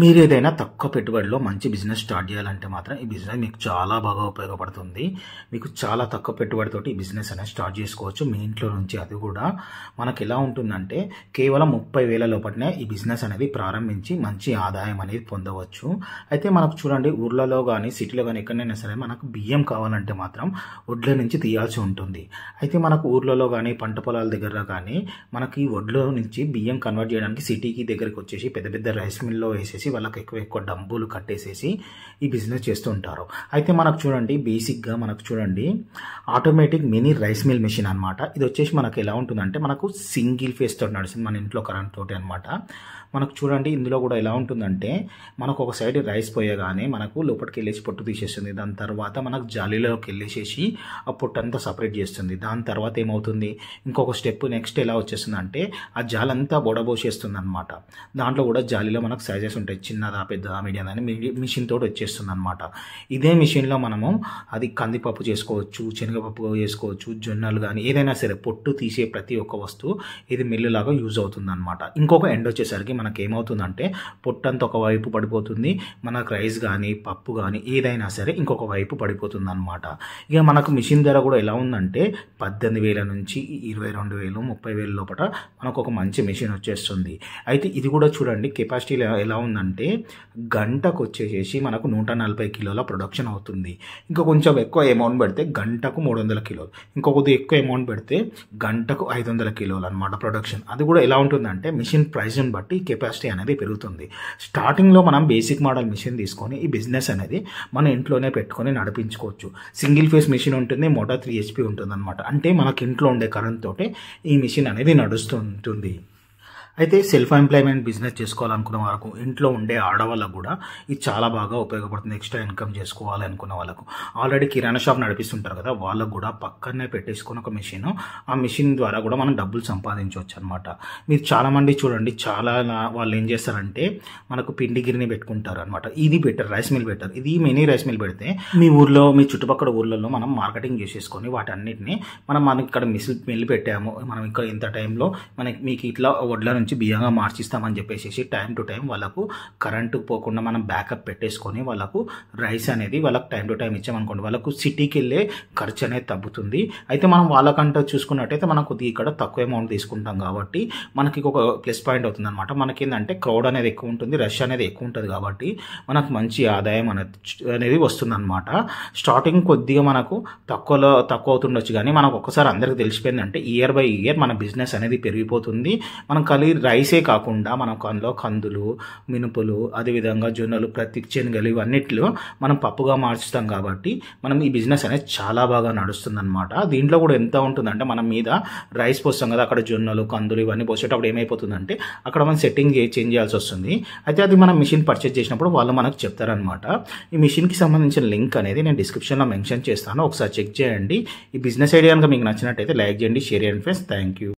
మీరు ఏదైనా తక్కువ పెట్టుబడిలో మంచి బిజినెస్ స్టార్ట్ చేయాలంటే మాత్రం ఈ బిజినెస్ మీకు చాలా బాగా ఉపయోగపడుతుంది మీకు చాలా తక్కువ పెట్టుబడితోటి ఈ బిజినెస్ అనేది స్టార్ట్ చేసుకోవచ్చు మీ ఇంట్లో నుంచి అది కూడా మనకు ఎలా ఉంటుందంటే కేవలం ముప్పై వేల లోపలనే ఈ బిజినెస్ అనేది ప్రారంభించి మంచి ఆదాయం అనేది పొందవచ్చు అయితే మనకు చూడండి ఊర్లలో కానీ సిటీలో కానీ ఎక్కడైనా సరే మనకు బియ్యం కావాలంటే మాత్రం వడ్ల నుంచి తీయాల్సి ఉంటుంది అయితే మనకు ఊర్లలో కానీ పంట పొలాల దగ్గర కానీ మనకి వడ్ల నుంచి బియ్యం కన్వర్ట్ చేయడానికి సిటీకి దగ్గరికి వచ్చేసి పెద్ద పెద్ద రైస్ మిల్లో వేసేసి చేసి వాళ్ళకి ఎక్కువ ఎక్కువ డబ్బులు కట్టేసేసి ఈ బిజినెస్ చేస్తుంటారు అయితే మనకు చూడండి బేసిక్గా మనకు చూడండి automatic mini rice mill machine అనమాట ఇది వచ్చేసి మనకు ఎలా ఉంటుందంటే మనకు సింగిల్ ఫేస్ తోటి నడుస్తుంది మన ఇంట్లో కరెంట్ తోటి అనమాట మనకు చూడండి ఇందులో కూడా ఎలా ఉంటుందంటే మనకు ఒక సైడ్ రైస్ పోయగానే మనకు లోపలికి వెళ్ళేసి పొట్టు తీసేస్తుంది దాని తర్వాత మనకు జాలీలోకి వెళ్ళేసేసి ఆ అంతా సపరేట్ చేస్తుంది దాని తర్వాత ఏమవుతుంది ఇంకొక స్టెప్ నెక్స్ట్ ఎలా వచ్చేస్తుంది అంటే ఆ జాలంతా బొడబోసేస్తుంది అనమాట దాంట్లో కూడా జాలీలో మనకు సైజెస్ ఉంటాయి ఉంటాయి చిన్నదా పెద్దదా మీడియం అని మిషన్ తోటి వచ్చేస్తుంది అనమాట ఇదే మిషన్లో మనము అది కందిపప్పు చేసుకోవచ్చు శనగపప్పు చేసుకోవచ్చు జొన్నలు కానీ ఏదైనా సరే పొట్టు తీసే ప్రతి ఒక్క వస్తువు ఇది మిల్లులాగా యూజ్ అవుతుంది అనమాట ఇంకొక ఎండ్ వచ్చేసరికి మనకి ఏమవుతుందంటే పొట్టు ఒక వైపు పడిపోతుంది మనకు రైస్ కానీ పప్పు కానీ ఏదైనా సరే ఇంకొక వైపు పడిపోతుంది అనమాట ఇక మనకు మిషన్ ధర కూడా ఎలా ఉందంటే పద్దెనిమిది వేల నుంచి ఇరవై రెండు వేలు ముప్పై వేల లోపల మనకు ఒక మంచి మిషన్ వచ్చేస్తుంది అయితే ఇది కూడా చూడండి కెపాసిటీ ఎలా ఉంది అంటే గంటకు వచ్చేసేసి మనకు నూట నలభై కిలోల ప్రొడక్షన్ అవుతుంది ఇంకా కొంచెం ఎక్కువ అమౌంట్ పెడితే గంటకు మూడు వందల కిలోలు ఇంకో కొద్దిగా ఎక్కువ అమౌంట్ పెడితే గంటకు ఐదు వందల కిలోలు అనమాట ప్రొడక్షన్ అది కూడా ఎలా ఉంటుందంటే మిషన్ ప్రైస్ని బట్టి కెపాసిటీ అనేది పెరుగుతుంది స్టార్టింగ్లో మనం బేసిక్ మోడల్ మిషన్ తీసుకొని ఈ బిజినెస్ అనేది మన ఇంట్లోనే పెట్టుకొని నడిపించుకోవచ్చు సింగిల్ ఫేస్ మిషన్ ఉంటుంది మోటార్ త్రీ హెచ్పి ఉంటుంది అనమాట అంటే మనకి ఇంట్లో ఉండే కరెంట్ తోటే ఈ మిషన్ అనేది నడుస్తుంటుంది అయితే సెల్ఫ్ ఎంప్లాయ్మెంట్ బిజినెస్ చేసుకోవాలనుకున్న వాళ్ళకు ఇంట్లో ఉండే ఆడవాళ్ళకు కూడా ఇది చాలా బాగా ఉపయోగపడుతుంది ఎక్స్ట్రా ఇన్కమ్ చేసుకోవాలనుకున్న వాళ్ళకు ఆల్రెడీ కిరాణా షాప్ నడిపిస్తుంటారు కదా వాళ్ళకు కూడా పక్కనే పెట్టేసుకుని ఒక మిషన్ ఆ మిషన్ ద్వారా కూడా మనం డబ్బులు సంపాదించవచ్చు అనమాట మీరు చాలామంది చూడండి చాలా వాళ్ళు ఏం చేస్తారంటే మనకు పిండి గిరిని పెట్టుకుంటారు అనమాట ఇది బెటర్ రైస్ మిల్ బెటర్ ఇది మినీ రైస్ మిల్ పెడితే మీ ఊర్లో మీ చుట్టుపక్కల ఊర్లలో మనం మార్కెటింగ్ చేసేసుకొని వాటన్నిటిని మనం మనకి ఇక్కడ మిసిల్ మిల్ పెట్టాము మనం ఇక్కడ ఇంత టైంలో మనకి మీకు ఇట్లా వడ్ల నుంచి నుంచి బియ్యంగా మార్చిస్తామని చెప్పేసి టైం టు టైం వాళ్ళకు కరెంటు పోకుండా మనం బ్యాకప్ పెట్టేసుకొని వాళ్ళకు రైస్ అనేది వాళ్ళకు టైం టు టైం ఇచ్చామనుకోండి వాళ్ళకు సిటీకి వెళ్ళే ఖర్చు అనేది తగ్గుతుంది అయితే మనం వాళ్ళకంటే చూసుకున్నట్టయితే మనం కొద్దిగా ఇక్కడ తక్కువ అమౌంట్ తీసుకుంటాం కాబట్టి మనకి ఒక ప్లస్ పాయింట్ అవుతుంది అనమాట మనకి ఏంటంటే క్రౌడ్ అనేది ఎక్కువ ఉంటుంది రష్ అనేది ఎక్కువ ఉంటుంది కాబట్టి మనకు మంచి ఆదాయం అనేది అనేది అనమాట స్టార్టింగ్ కొద్దిగా మనకు తక్కువలో తక్కువ అవుతుండొచ్చు కానీ మనకు ఒక్కసారి అందరికీ తెలిసిపోయిందంటే ఇయర్ బై ఇయర్ మన బిజినెస్ అనేది పెరిగిపోతుంది మనం కలిగి రైసే కాకుండా మనకు అందులో కందులు మినుపులు అదేవిధంగా జొన్నలు ప్రతి చెనుగలు ఇవన్నిట్లో మనం పప్పుగా మార్చుతాం కాబట్టి మనం ఈ బిజినెస్ అనేది చాలా బాగా నడుస్తుంది అనమాట దీంట్లో కూడా ఎంత ఉంటుందంటే మనం మీద రైస్ పోస్తాం కదా అక్కడ జొన్నలు కందులు ఇవన్నీ పోసేటప్పుడు ఏమైపోతుందంటే అక్కడ మనం సెట్టింగ్ చేంజ్ చేయాల్సి వస్తుంది అయితే అది మనం మిషన్ పర్చేజ్ చేసినప్పుడు వాళ్ళు మనకు చెప్తారనమాట ఈ మిషన్కి సంబంధించిన లింక్ అనేది నేను డిస్క్రిప్షన్లో మెన్షన్ చేస్తాను ఒకసారి చెక్ చేయండి ఈ బిజినెస్ ఐడియా కనుక మీకు నచ్చినట్టయితే లైక్ చేయండి షేర్ చేయండి ఫ్రెండ్స్ థ్యాంక్ యూ